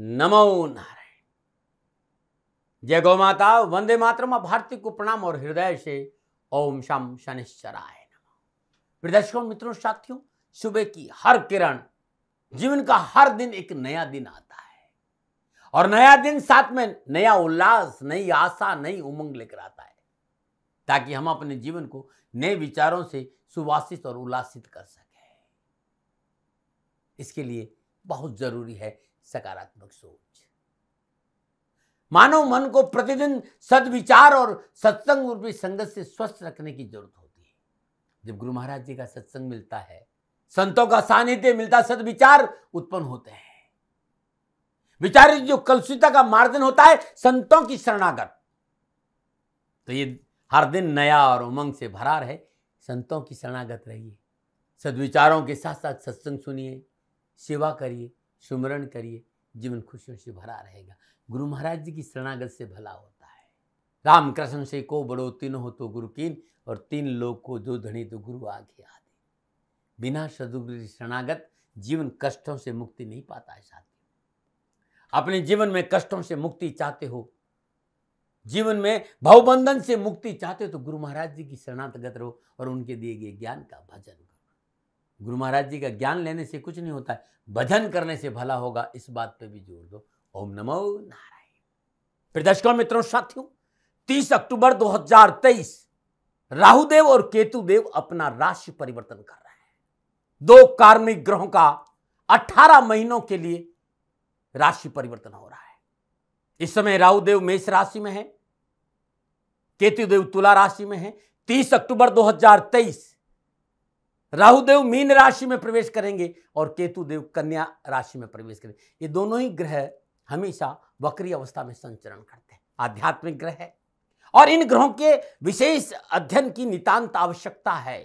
नमो नारायण जय गौ माता वंदे मातरम भारती को प्रणाम और हृदय से ओम शम शनिश्चराय नम प्रदर्शकों मित्रों साथियों सुबह की हर किरण जीवन का हर दिन एक नया दिन आता है और नया दिन साथ में नया उल्लास नई आशा नई उमंग लेकर आता है ताकि हम अपने जीवन को नए विचारों से सुवासित और उल्लासित कर सकें इसके लिए बहुत जरूरी है सकारात्मक सोच मानव मन को प्रतिदिन सदविचार और सत्संग रूपी संगत से स्वस्थ रखने की जरूरत होती है जब गुरु महाराज जी का सत्संग मिलता है संतों का सानिध्य मिलता सदविचार उत्पन्न होते हैं विचारित जो कलुषिता का मार्जन होता है संतों की शरणागत तो ये हर दिन नया और उमंग से भरा रहे संतों की शरणागत रहिए सदविचारों के साथ साथ सत्संग सुनिए सेवा करिए सुमरण करिए जीवन खुशियों से भरा रहेगा गुरु महाराज जी की शरणागत से भला होता है राम कृष्ण से को बड़ो तीन हो तो गुरु कीन और तीन लोग को जो धनी तो गुरु आगे आदि बिना सदगुरु की शरणागत जीवन कष्टों से मुक्ति नहीं पाता है साथी अपने जीवन में कष्टों से मुक्ति चाहते हो जीवन में भवबंधन से मुक्ति चाहते हो तो गुरु महाराज जी की शरणागत रहो और उनके दिए गए ज्ञान का भजन करो गुरु महाराज जी का ज्ञान लेने से कुछ नहीं होता है भजन करने से भला होगा इस बात पे भी जोर दो ओम नमो नारायण प्रिय दर्शकों मित्रों साथियों 30 अक्टूबर 2023 राहु देव और केतु देव अपना राशि परिवर्तन कर रहे हैं दो कार्मिक ग्रहों का 18 महीनों के लिए राशि परिवर्तन हो रहा है इस समय राहु देव मेष राशि में है केतु देव तुला राशि में है 30 अक्टूबर 2023 राहुदेव मीन राशि में प्रवेश करेंगे और केतु देव कन्या राशि में प्रवेश करेंगे ये दोनों ही ग्रह हमेशा वक्री अवस्था में संचरण करते हैं आध्यात्मिक ग्रह है और इन ग्रहों के विशेष अध्ययन की नितांत आवश्यकता है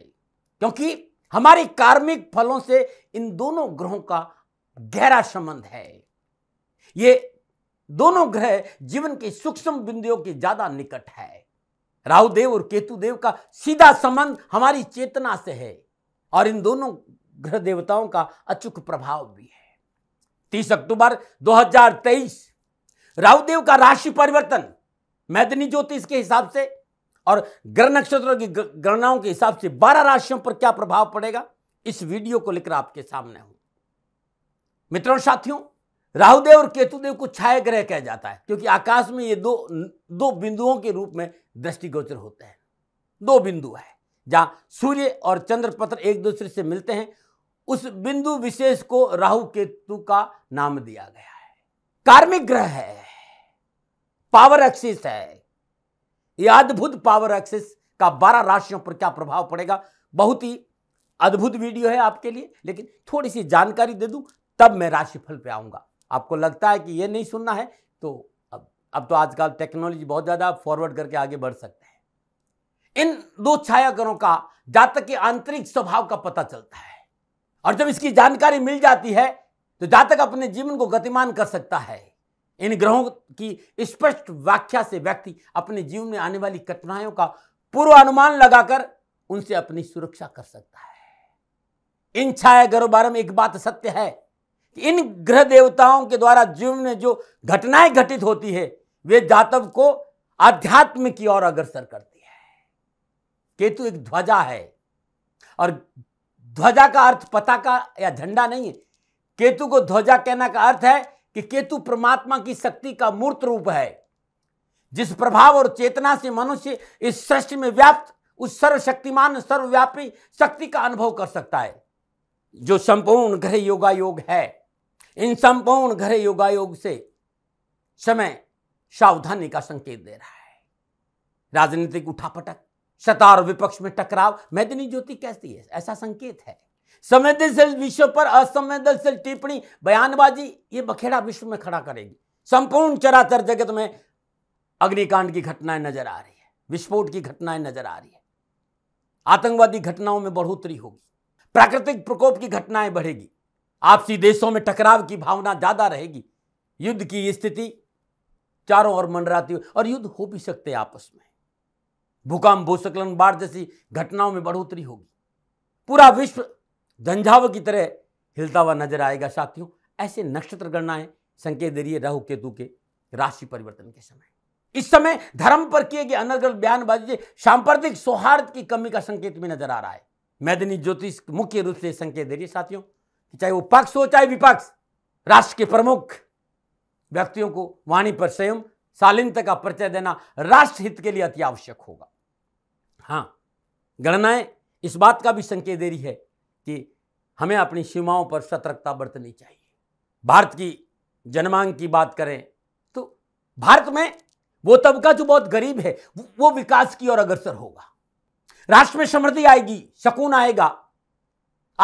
क्योंकि हमारे कार्मिक फलों से इन दोनों ग्रहों का गहरा संबंध है ये दोनों ग्रह जीवन के सूक्ष्म बिंदुओं के ज्यादा निकट है राहुदेव और केतुदेव का सीधा संबंध हमारी चेतना से है और इन दोनों ग्रह देवताओं का अचूक प्रभाव भी है तीस अक्टूबर 2023 राहुदेव का राशि परिवर्तन मैदनी ज्योतिष के हिसाब से और ग्रह नक्षत्र की गणनाओं के हिसाब से 12 राशियों पर क्या प्रभाव पड़ेगा इस वीडियो को लेकर आपके सामने हूं मित्रों साथियों राहुदेव और केतुदेव को छाया ग्रह कहा जाता है क्योंकि आकाश में ये दो दो बिंदुओं के रूप में दृष्टिगोचर होते हैं दो बिंदु है जहाँ सूर्य और चंद्र पत्र एक दूसरे से मिलते हैं उस बिंदु विशेष को राहु केतु का नाम दिया गया है कार्मिक ग्रह है पावर एक्सिस है यह अद्भुत पावर एक्सिस का बारह राशियों पर क्या प्रभाव पड़ेगा बहुत ही अद्भुत वीडियो है आपके लिए लेकिन थोड़ी सी जानकारी दे दूं तब मैं राशिफल पे आऊंगा आपको लगता है कि यह नहीं सुनना है तो अब अब तो आजकल टेक्नोलॉजी बहुत ज़्यादा फॉरवर्ड करके आगे बढ़ सकते हैं इन दो छायाकरों का जातक के आंतरिक स्वभाव का पता चलता है और जब इसकी जानकारी मिल जाती है तो जातक अपने जीवन को गतिमान कर सकता है इन ग्रहों की स्पष्ट व्याख्या से व्यक्ति अपने जीवन में आने वाली कठिनाइयों का पूर्वानुमान लगाकर उनसे अपनी सुरक्षा कर सकता है इन छाया बारे में एक बात सत्य है कि इन ग्रह देवताओं के द्वारा जीवन में जो घटनाएं घटित होती है वे जातव को आध्यात्म की ओर अग्रसर करते केतु एक ध्वजा है और ध्वजा का अर्थ पताका या झंडा नहीं है केतु को ध्वजा कहना का अर्थ है कि केतु परमात्मा की शक्ति का मूर्त रूप है जिस प्रभाव और चेतना से मनुष्य इस सृष्टि में व्याप्त उस सर्वशक्तिमान सर्वव्यापी शक्ति का अनुभव कर सकता है जो संपूर्ण ग्रह योगा योग है इन संपूर्ण ग्रह योगा योग से समय सावधानी का संकेत दे रहा है राजनीतिक उठापटक सत्ता और विपक्ष में टकराव मैदिनी ज्योति कहती है ऐसा संकेत है संवेदनशील विषय पर असंवेदनशील टिप्पणी बयानबाजी ये बखेड़ा विश्व में खड़ा करेगी संपूर्ण चराचर जगत में अग्निकांड की घटनाएं नजर आ रही है विस्फोट की घटनाएं नजर आ रही है आतंकवादी घटनाओं में बढ़ोतरी होगी प्राकृतिक प्रकोप की घटनाएं बढ़ेगी आपसी देशों में टकराव की भावना ज्यादा रहेगी युद्ध की स्थिति चारों ओर मंडराती और युद्ध हो भी सकते आपस में भूकंप भूस्खलन बाढ़ जैसी घटनाओं में बढ़ोतरी होगी पूरा विश्व झंझाव की तरह हिलता हुआ नजर आएगा साथियों ऐसे नक्षत्र गणनाएं संकेत दे रही है राहु केतु के राशि परिवर्तन के समय इस समय धर्म पर किए गए अनर्गल बयानबाजी से सांप्रतिक सौहार्द की कमी का संकेत भी नजर आ रहा है मैदनी ज्योतिष मुख्य रूप से संकेत दे रही है साथियों कि चाहे वो पक्ष हो चाहे विपक्ष राष्ट्र के प्रमुख व्यक्तियों को वाणी पर संयम शालीनता का परिचय देना राष्ट्र हित के लिए अति आवश्यक होगा हाँ गणनाएं इस बात का भी संकेत दे रही है कि हमें अपनी सीमाओं पर सतर्कता बरतनी चाहिए भारत की जनमांग की बात करें तो भारत में वो तबका जो बहुत गरीब है वो विकास की ओर अग्रसर होगा राष्ट्र में समृद्धि आएगी सकून आएगा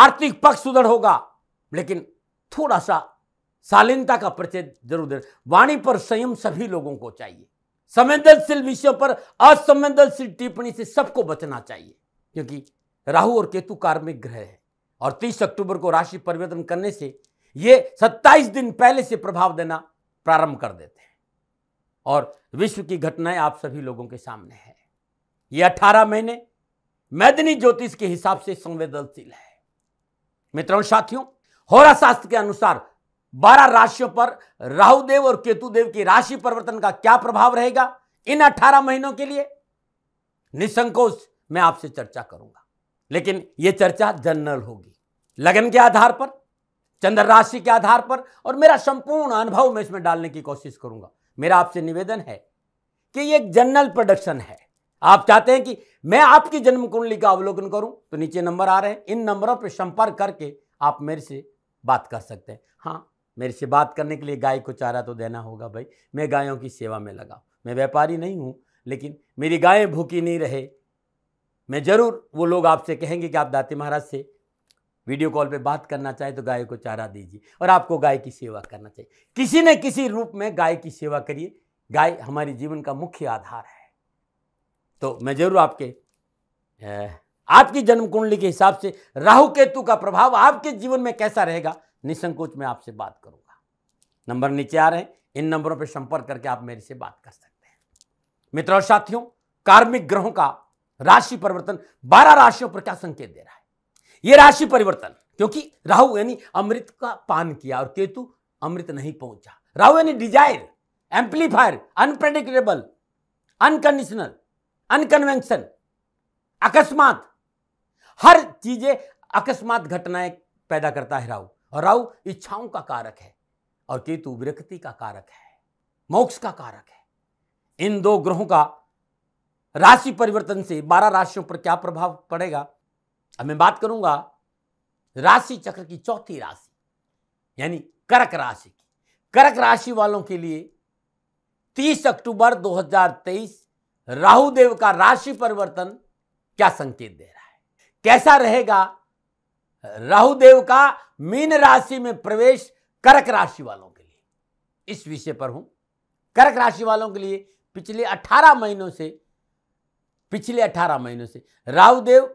आर्थिक पक्ष सुदृढ़ होगा लेकिन थोड़ा सा शालीनता का परिचय जरूर दे वाणी पर संयम सभी लोगों को चाहिए संवेदनशील विषयों पर असंवेदनशील टिप्पणी से सबको बचना चाहिए क्योंकि राहु और केतु कार्मिक ग्रह है और 30 अक्टूबर को राशि परिवर्तन करने से ये 27 दिन पहले से प्रभाव देना प्रारंभ कर देते हैं और विश्व की घटनाएं आप सभी लोगों के सामने है ये 18 महीने मैदनी ज्योतिष के हिसाब से संवेदनशील है मित्रों साथियों होरा शास्त्र के अनुसार बारह राशियों पर राहुदेव और केतुदेव की राशि परिवर्तन का क्या प्रभाव रहेगा इन अठारह महीनों के लिए निसंकोच मैं आपसे चर्चा करूंगा लेकिन यह चर्चा जनरल होगी लगन के आधार पर चंद्र राशि के आधार पर और मेरा संपूर्ण अनुभव मैं इसमें डालने की कोशिश करूंगा मेरा आपसे निवेदन है कि यह एक जनरल प्रोडक्शन है आप चाहते हैं कि मैं आपकी जन्म कुंडली का अवलोकन करूं तो नीचे नंबर आ रहे हैं इन नंबरों पर संपर्क करके आप मेरे से बात कर सकते हैं हाँ मेरे से बात करने के लिए गाय को चारा तो देना होगा भाई मैं गायों की सेवा में लगा मैं व्यापारी नहीं हूँ लेकिन मेरी गायें भूखी नहीं रहे मैं ज़रूर वो लोग आपसे कहेंगे कि आप दाते महाराज से वीडियो कॉल पे बात करना चाहे तो गाय को चारा दीजिए और आपको गाय की सेवा करना चाहिए किसी न किसी रूप में गाय की सेवा करिए गाय हमारे जीवन का मुख्य आधार है तो मैं जरूर आपके आपकी जन्म कुंडली के हिसाब से राहु केतु का प्रभाव आपके जीवन में कैसा रहेगा निसंकोच में आपसे बात करूंगा नंबर नीचे आ रहे हैं इन नंबरों पर संपर्क करके आप मेरे से बात कर सकते हैं मित्र और साथियों कार्मिक ग्रहों का राशि परिवर्तन बारह राशियों पर क्या संकेत दे रहा है यह राशि परिवर्तन क्योंकि राहु यानी अमृत का पान किया और केतु अमृत नहीं पहुंचा राहु यानी desire amplifier unpredictable unconditional unconventional अकस्मात हर चीजें अकस्मात घटनाएं पैदा करता है राहु और इच्छाओं का कारक है और केतु विरक्ति का कारक है मोक्ष का कारक है इन दो ग्रहों का राशि परिवर्तन से बारह राशियों पर क्या प्रभाव पड़ेगा अब मैं बात करूंगा राशि चक्र की चौथी राशि यानी करक राशि की करक राशि वालों के लिए 30 अक्टूबर 2023 राहु देव का राशि परिवर्तन क्या संकेत दे रहा है कैसा रहेगा राहुदेव का मीन राशि में प्रवेश कर्क राशि वालों के लिए इस विषय पर हूं कर्क राशि वालों के लिए पिछले 18 महीनों से पिछले 18 महीनों से राहुदेव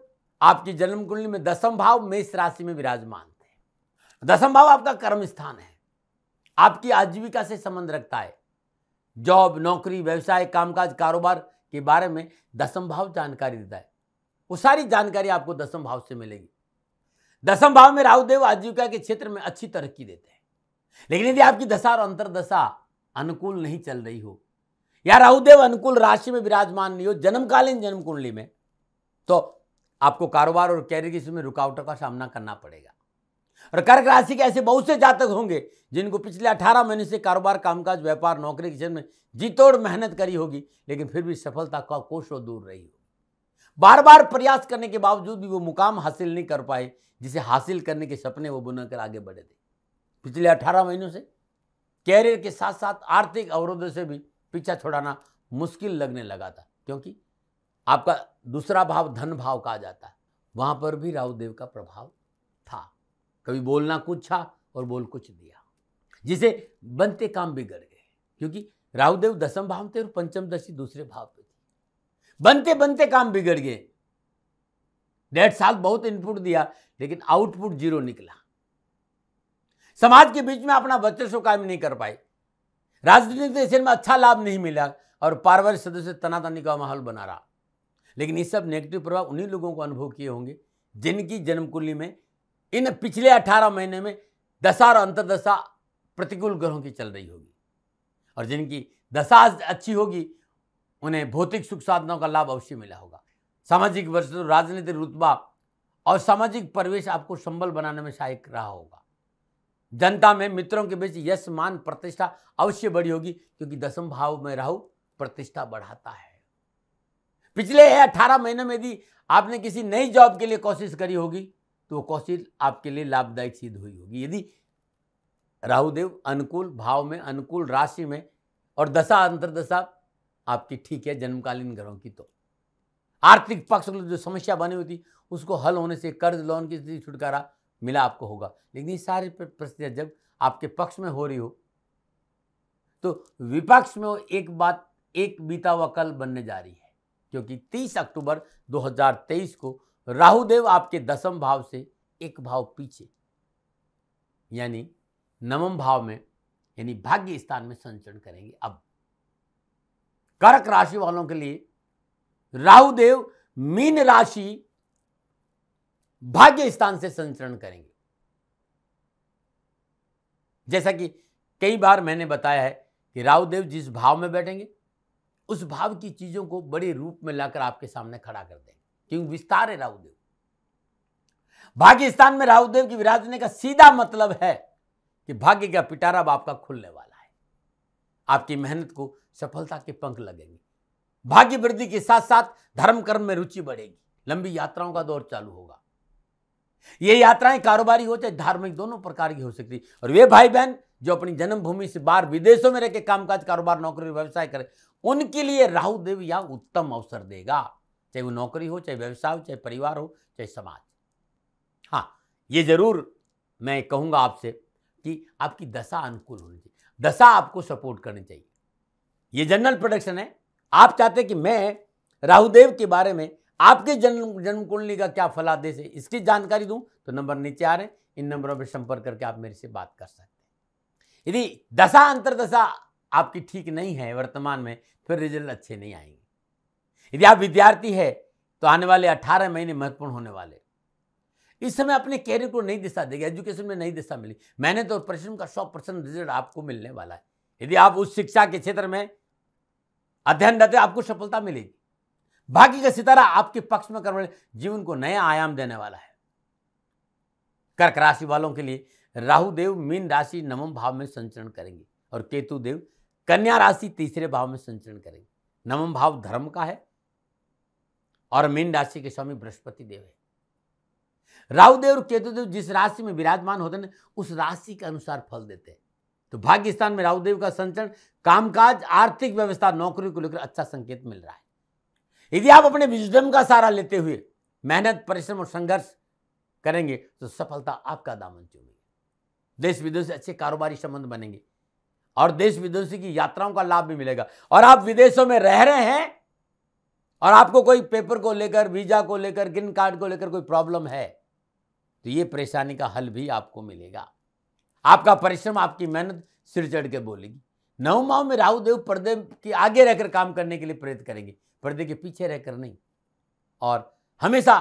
आपकी जन्म कुंडली में दसम भाव मेष राशि में विराजमान थे दसम भाव आपका कर्म स्थान है आपकी आजीविका से संबंध रखता है जॉब नौकरी व्यवसाय कामकाज कारोबार के बारे में दसम भाव जानकारी देता है वो सारी जानकारी आपको दसम भाव से मिलेगी दसम भाव में राहुदेव आजीविका के क्षेत्र में अच्छी तरक्की देते हैं लेकिन यदि आपकी दशा और अंतरदशा अनुकूल नहीं चल रही हो या राहुदेव अनुकूल राशि में विराजमान नहीं हो जन्मकालीन जन्म कुंडली में तो आपको कारोबार और कैरियर की में रुकावटों का सामना करना पड़ेगा और कर्क राशि के ऐसे बहुत से जातक होंगे जिनको पिछले 18 महीने से कारोबार कामकाज व्यापार नौकरी के क्षेत्र में जीतोड़ मेहनत करी होगी लेकिन फिर भी सफलता का कोष दूर रही हो बार बार प्रयास करने के बावजूद भी वो मुकाम हासिल नहीं कर पाए जिसे हासिल करने के सपने वो बुनकर आगे बढ़े थे पिछले अठारह महीनों से कैरियर के साथ साथ आर्थिक अवरोधों से भी पीछा छोड़ाना मुश्किल लगने लगा था क्योंकि आपका दूसरा भाव धन भाव कहा जाता है वहां पर भी देव का प्रभाव था कभी बोलना कुछ था और बोल कुछ दिया जिसे बनते काम बिगड़ गए क्योंकि राहुदेव दसम भाव थे और पंचम दशी दूसरे भाव थे बनते बनते काम बिगड़ गए डेढ़ साल बहुत इनपुट दिया लेकिन आउटपुट जीरो निकला समाज के बीच में अपना वर्चस्व कायम नहीं कर पाए राजनीतिक स्थिति में अच्छा लाभ नहीं मिला और पारिवारिक सदस्य तनातनी का माहौल बना रहा लेकिन ये सब नेगेटिव प्रभाव उन्हीं लोगों को अनुभव किए होंगे जिनकी जन्मकुंडली में इन पिछले 18 महीने में दशा और अंतरदशा प्रतिकूल ग्रहों की चल रही होगी और जिनकी दशा अच्छी होगी उन्हें भौतिक सुख साधनों का लाभ अवश्य मिला होगा सामाजिक वर्ष तो राजनीतिक रुतबा और सामाजिक परिवेश आपको संबल बनाने में सहायक रहा होगा जनता में मित्रों के बीच यश मान प्रतिष्ठा अवश्य बढ़ी होगी क्योंकि दसम भाव में राहु प्रतिष्ठा बढ़ाता है पिछले अठारह महीने में यदि आपने किसी नई जॉब के लिए कोशिश करी होगी तो वो कोशिश आपके लिए लाभदायक सिद्ध हुई होगी यदि राहुदेव अनुकूल भाव में अनुकूल राशि में और दशा अंतरदशा आपकी ठीक है जन्मकालीन घरों की तो आर्थिक पक्ष में मतलब जो समस्या बनी हुई थी उसको हल होने से कर्ज लोन की स्थिति छुटकारा मिला आपको होगा लेकिन ये सारी परिस्थितियाँ जब आपके पक्ष में हो रही हो तो विपक्ष में एक बात एक बीता हुआ कल बनने जा रही है क्योंकि 30 अक्टूबर 2023 को राहुदेव आपके दसम भाव से एक भाव पीछे यानी नवम भाव में यानी भाग्य स्थान में संचरण करेंगे अब कर्क राशि वालों के लिए राहु देव मीन राशि भाग्य स्थान से संचरण करेंगे जैसा कि कई बार मैंने बताया है कि देव जिस भाव में बैठेंगे उस भाव की चीजों को बड़े रूप में लाकर आपके सामने खड़ा कर देंगे क्योंकि विस्तार है देव भाग्य स्थान में राहुदेव की विराजने का सीधा मतलब है कि भाग्य का पिटारा आपका खुलने वाला आपकी मेहनत को सफलता के पंख लगेंगे भाग्य वृद्धि के साथ साथ धर्म कर्म में रुचि बढ़ेगी लंबी यात्राओं का दौर चालू होगा ये यात्राएं कारोबारी हो चाहे धार्मिक दोनों प्रकार की हो सकती और वे भाई बहन जो अपनी जन्मभूमि से बाहर विदेशों में रहकर कामकाज कारोबार नौकरी व्यवसाय करें उनके लिए राहु देव या उत्तम अवसर देगा चाहे वो नौकरी हो चाहे व्यवसाय हो चाहे परिवार हो चाहे समाज हाँ ये जरूर मैं कहूंगा आपसे कि आपकी दशा अनुकूल होनी चाहिए दशा आपको सपोर्ट करनी चाहिए ये जनरल प्रोडक्शन है आप चाहते कि मैं राहुदेव के बारे में आपके जन्म जन्म कुंडली का क्या फलादेश है इसकी जानकारी दूं तो नंबर नीचे आ रहे हैं इन नंबरों पर संपर्क करके आप मेरे से बात कर सकते हैं यदि दशा अंतरदशा आपकी ठीक नहीं है वर्तमान में फिर रिजल्ट अच्छे नहीं आएंगे यदि आप विद्यार्थी है तो आने वाले 18 महीने महत्वपूर्ण होने वाले इस समय अपने कैरियर को नई दिशा देगी एजुकेशन में नई दिशा मिली मेहनत तो और परिश्रम का सौ परसेंट रिजल्ट आपको मिलने वाला है यदि आप उस शिक्षा के क्षेत्र में अध्ययन रहते आपको सफलता मिलेगी भाग्य का सितारा आपके पक्ष में कर्म जीवन को नया आयाम देने वाला है कर्क राशि वालों के लिए राहु देव मीन राशि नवम भाव में संचरण करेंगे और केतु देव कन्या राशि तीसरे भाव में संचरण करेंगे नवम भाव धर्म का है और मीन राशि के स्वामी बृहस्पति देव है राहुदेव और केतुदेव जिस राशि में विराजमान होते हैं उस राशि के अनुसार फल देते हैं तो भाग्यस्थान में राहुदेव का संचरण कामकाज आर्थिक व्यवस्था नौकरी को लेकर अच्छा संकेत मिल रहा है यदि आप अपने विजडम का सहारा लेते हुए मेहनत परिश्रम और संघर्ष करेंगे तो सफलता आपका दामन चूमेगी देश विदेश से अच्छे कारोबारी संबंध बनेंगे और देश विदेश की यात्राओं का लाभ भी मिलेगा और आप विदेशों में रह रहे हैं और आपको कोई पेपर को लेकर वीजा को लेकर ग्रीन कार्ड को लेकर कोई प्रॉब्लम है तो ये परेशानी का हल भी आपको मिलेगा आपका परिश्रम आपकी मेहनत सिर चढ़ के बोलेगी नव माह में राहु देव पर्दे के आगे रहकर काम करने के लिए प्रेरित करेंगे पर्दे के पीछे रहकर नहीं और हमेशा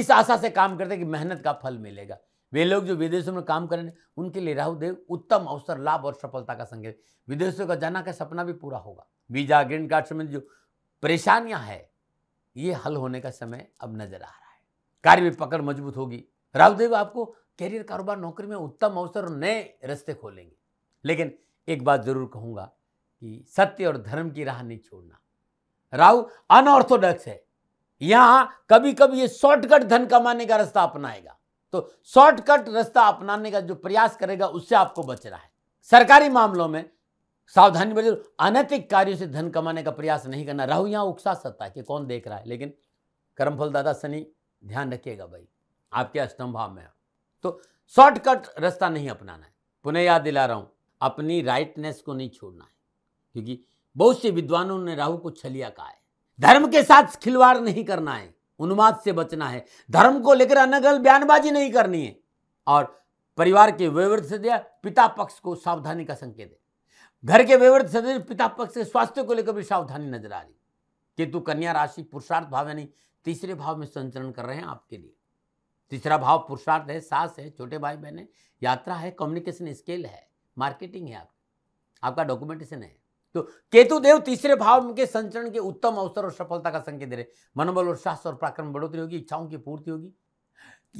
इस आशा से काम करते कि मेहनत का फल मिलेगा वे लोग जो विदेशों में काम करेंगे उनके लिए राहुदेव उत्तम अवसर लाभ और सफलता का संकेत विदेशों का जाना का सपना भी पूरा होगा वीजा ग्रीन कार्ड संबंधी जो परेशानियां हैं ये हल होने का समय अब नजर आ रहा है कार्य में पकड़ मजबूत होगी राहुदेव आपको कैरियर कारोबार नौकरी में उत्तम अवसर और नए रास्ते खोलेंगे लेकिन एक बात जरूर कहूंगा कि सत्य और धर्म की राह नहीं छोड़ना राहु अनऑर्थोडॉक्स है यहां कभी कभी ये शॉर्टकट धन कमाने का रास्ता अपनाएगा तो शॉर्टकट रास्ता अपनाने का जो प्रयास करेगा उससे आपको बच रहा है सरकारी मामलों में सावधानी बरत अनैतिक कार्यों से धन कमाने का प्रयास नहीं करना राहु यहाँ उकसा सकता है कि कौन देख रहा है लेकिन कर्मफल दादा सनी ध्यान रखिएगा भाई आपके भाव में तो शॉर्टकट रास्ता नहीं अपनाना है पुनः याद दिला रहा हूं अपनी राइटनेस को नहीं छोड़ना है क्योंकि बहुत से विद्वानों ने राहु को छलिया कहा है धर्म के साथ खिलवाड़ नहीं करना है उन्माद से बचना है धर्म को लेकर अनगल बयानबाजी नहीं करनी है और परिवार के व्यवर्थ सदस्य पिता पक्ष को सावधानी का संकेत है घर के व्यवर्थ सदस्य पिता पक्ष के स्वास्थ्य को लेकर भी सावधानी नजर आ रही केतु कन्या राशि पुरुषार्थ भाव यानी तीसरे भाव में संचरण कर रहे हैं आपके लिए तीसरा भाव पुरुषार्थ है सास है छोटे भाई बहन है यात्रा है कम्युनिकेशन स्किल है मार्केटिंग है आप, आपका डॉक्यूमेंटेशन है तो केतु देव तीसरे भाव के संचरण के उत्तम अवसर और सफलता का संकेत दे रहे मनोबल और साहस और पराक्रम बढ़ोतरी होगी इच्छाओं की पूर्ति होगी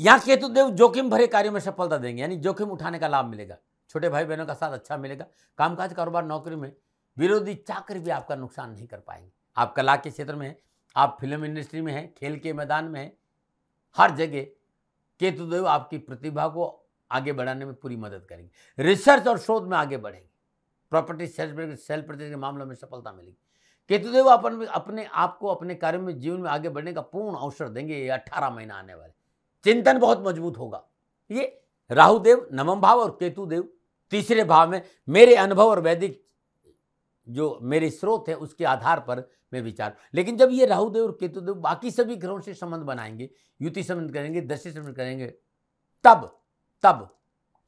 यहाँ केतु देव जोखिम भरे कार्यों में सफलता देंगे यानी जोखिम उठाने का लाभ मिलेगा छोटे भाई बहनों का साथ अच्छा मिलेगा कामकाज कारोबार नौकरी में विरोधी चाकर भी आपका नुकसान नहीं कर पाएंगे आप कला के क्षेत्र में हैं आप फिल्म इंडस्ट्री में हैं खेल के मैदान में हैं हर जगह केतुदेव आपकी प्रतिभा को आगे बढ़ाने में पूरी मदद करेंगे रिसर्च और शोध में आगे बढ़ेंगे प्रॉपर्टी सेल्फ सेल्फ प्रॉपर्टी के मामलों में सफलता मिलेगी केतुदेव अपन अपने आप को अपने कार्य में जीवन में आगे बढ़ने का पूर्ण अवसर देंगे ये अट्ठारह महीना आने वाले चिंतन बहुत मजबूत होगा ये राहुदेव नवम भाव और केतुदेव तीसरे भाव में मेरे अनुभव और वैदिक जो मेरे स्रोत है उसके आधार पर मैं विचार लेकिन जब ये राहुदेव और केतुदेव बाकी सभी ग्रहों से संबंध बनाएंगे युति संबंध करेंगे दृष्टि संबंध करेंगे तब तब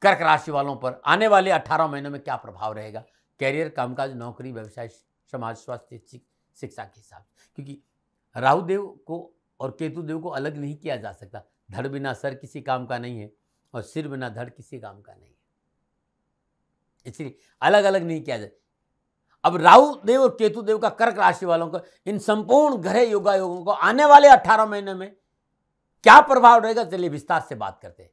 कर्क राशि वालों पर आने वाले अट्ठारह महीनों में क्या प्रभाव रहेगा कैरियर कामकाज नौकरी व्यवसाय समाज स्वास्थ्य शिक्षा के हिसाब क्योंकि राहुदेव को और केतुदेव को अलग नहीं किया जा सकता धड़ बिना सर किसी काम का नहीं है और सिर बिना धड़ किसी काम का नहीं है इसलिए अलग अलग नहीं किया जाए अब राहु देव और केतु देव का कर्क राशि वालों को इन संपूर्ण ग्रह योगा योगों को आने वाले 18 महीने में क्या प्रभाव रहेगा चलिए विस्तार से बात करते हैं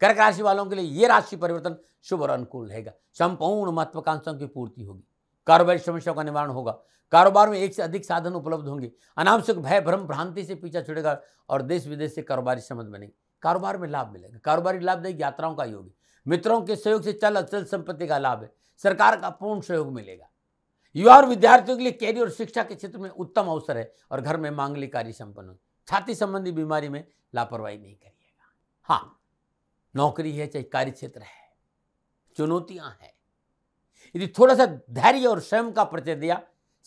कर्क राशि वालों के लिए यह राशि परिवर्तन शुभ और अनुकूल रहेगा संपूर्ण महत्वाकांक्षाओं की पूर्ति होगी कारोबारी समस्याओं का निवारण होगा कारोबार में एक से अधिक साधन उपलब्ध होंगे अनावश्यक भय भ्रम भ्रांति से पीछा छुड़ेगा और देश विदेश से कारोबारी समझ बनेगी कारोबार में लाभ मिलेगा कारोबारी लाभ देगी यात्राओं का योग मित्रों के सहयोग से चल अचल संपत्ति का लाभ है सरकार का पूर्ण सहयोग मिलेगा युवा और विद्यार्थियों के लिए कैरियर और शिक्षा के क्षेत्र में उत्तम अवसर है और घर में मांगलिक कार्य संपन्न हो छाती संबंधी बीमारी में लापरवाही नहीं करिएगा हाँ नौकरी है चाहे कार्य क्षेत्र है चुनौतियां हैं यदि थोड़ा सा धैर्य और स्वयं का परिचय दिया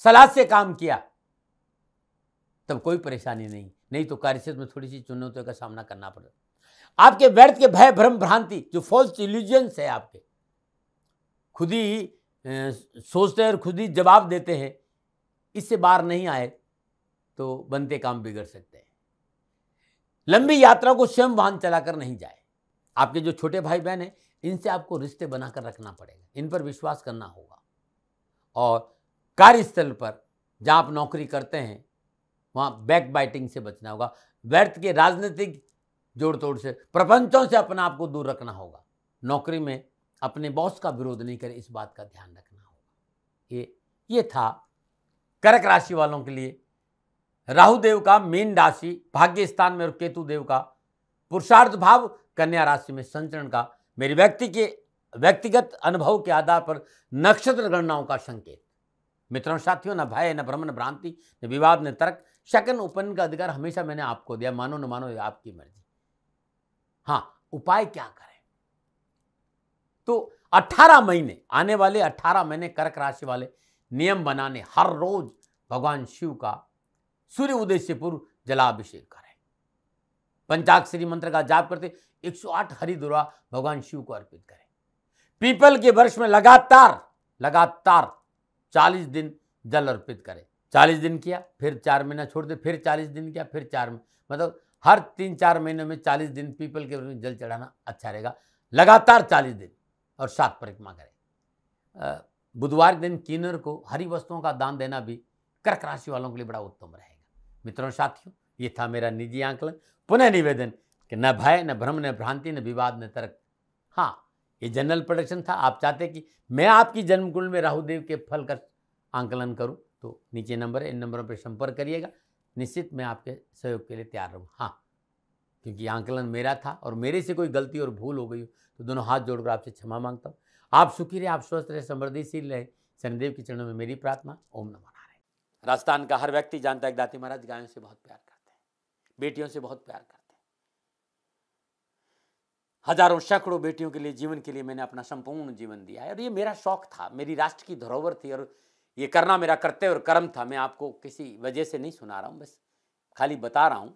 सलाह से काम किया तब कोई परेशानी नहीं नहीं तो क्षेत्र में थोड़ी सी चुनौतियों का सामना करना पड़ेगा आपके व्यर्थ के भय भ्रम भ्रांति जो फॉल्स इल्यूजन्स है आपके खुद ही सोचते हैं और खुद ही जवाब देते हैं इससे बाहर नहीं आए तो बनते काम बिगड़ सकते हैं लंबी यात्रा को स्वयं वाहन चलाकर नहीं जाए आपके जो छोटे भाई बहन हैं इनसे आपको रिश्ते बनाकर रखना पड़ेगा इन पर विश्वास करना होगा और कार्यस्थल पर जहाँ आप नौकरी करते हैं वहाँ बैक बाइटिंग से बचना होगा व्यर्थ के राजनीतिक जोड़ तोड़ से प्रपंचों से अपना आप को दूर रखना होगा नौकरी में अपने बॉस का विरोध नहीं करें इस बात का ध्यान रखना होगा ये ये था कर्क राशि वालों के लिए राहु देव का मीन राशि भाग्य स्थान में और केतु देव का पुरुषार्थ भाव कन्या राशि में संचरण का मेरे व्यक्ति के व्यक्तिगत अनुभव के आधार पर नक्षत्र गणनाओं का संकेत मित्रों साथियों न भय न भ्रम न भ्रांति न विवाद न तर्क शकन उपन का अधिकार हमेशा मैंने आपको दिया मानो न मानो ये आपकी मर्जी हाँ उपाय क्या कर तो 18 महीने आने वाले 18 महीने कर्क राशि वाले नियम बनाने हर रोज भगवान शिव का सूर्य उदय से पूर्व जलाभिषेक करें पंचाक्षरी मंत्र का जाप करते 108 हरिद्रा भगवान शिव को अर्पित करें पीपल के वर्ष में लगातार लगातार 40 दिन जल अर्पित करें 40 दिन किया फिर चार महीना छोड़ दे फिर 40 दिन किया फिर चार मतलब हर तीन चार महीने में 40 दिन पीपल के वर्ष में जल चढ़ाना अच्छा रहेगा लगातार 40 दिन और सात परिक्रमा करें बुधवार दिन किन्नर को हरी वस्तुओं का दान देना भी कर्क राशि वालों के लिए बड़ा उत्तम रहेगा मित्रों साथियों ये था मेरा निजी आंकलन पुनः निवेदन कि न भय न भ्रम न भ्रांति न विवाद न तर्क हाँ ये जनरल प्रोडक्शन था आप चाहते कि मैं आपकी जन्मकुंड में राहुदेव के फल का आंकलन करूँ तो नीचे नंबर है इन नंबरों पर संपर्क करिएगा निश्चित मैं आपके सहयोग के लिए तैयार रहूँ हाँ क्योंकि आंकलन मेरा था और मेरे से कोई गलती और भूल हो गई हो तो दोनों हाथ जोड़कर आपसे क्षमा मांगता हूँ आप सुखी रहे आप स्वस्थ रहे समृद्धिशील रहे शनिदेव के चरणों में मेरी प्रार्थना ओम नमः नारायण राजस्थान का हर व्यक्ति जानता है दाती महाराज गायों से बहुत प्यार करते हैं बेटियों से बहुत प्यार करते हैं हजारों सैकड़ों बेटियों के लिए जीवन के लिए मैंने अपना संपूर्ण जीवन दिया है और ये मेरा शौक था मेरी राष्ट्र की धरोहर थी और ये करना मेरा कर्तव्य और कर्म था मैं आपको किसी वजह से नहीं सुना रहा हूँ बस खाली बता रहा हूँ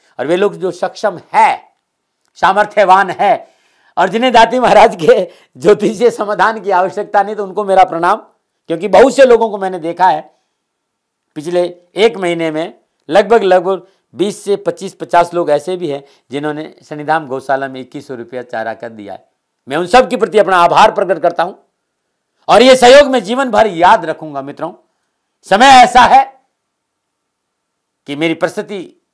और वे लोग जो सक्षम है सामर्थ्यवान है और जिन्हें दाती महाराज के ज्योतिषीय समाधान की आवश्यकता नहीं तो उनको मेरा प्रणाम क्योंकि बहुत से लोगों को मैंने देखा है पिछले एक महीने में लगभग लगभग 20 से 25 50 लोग ऐसे भी हैं जिन्होंने शनिधाम गौशाला में इक्कीस सौ रुपया चारा कर दिया है मैं उन सब के प्रति अपना आभार प्रकट करता हूं और ये सहयोग मैं जीवन भर याद रखूंगा मित्रों समय ऐसा है कि मेरी प्रस्तुति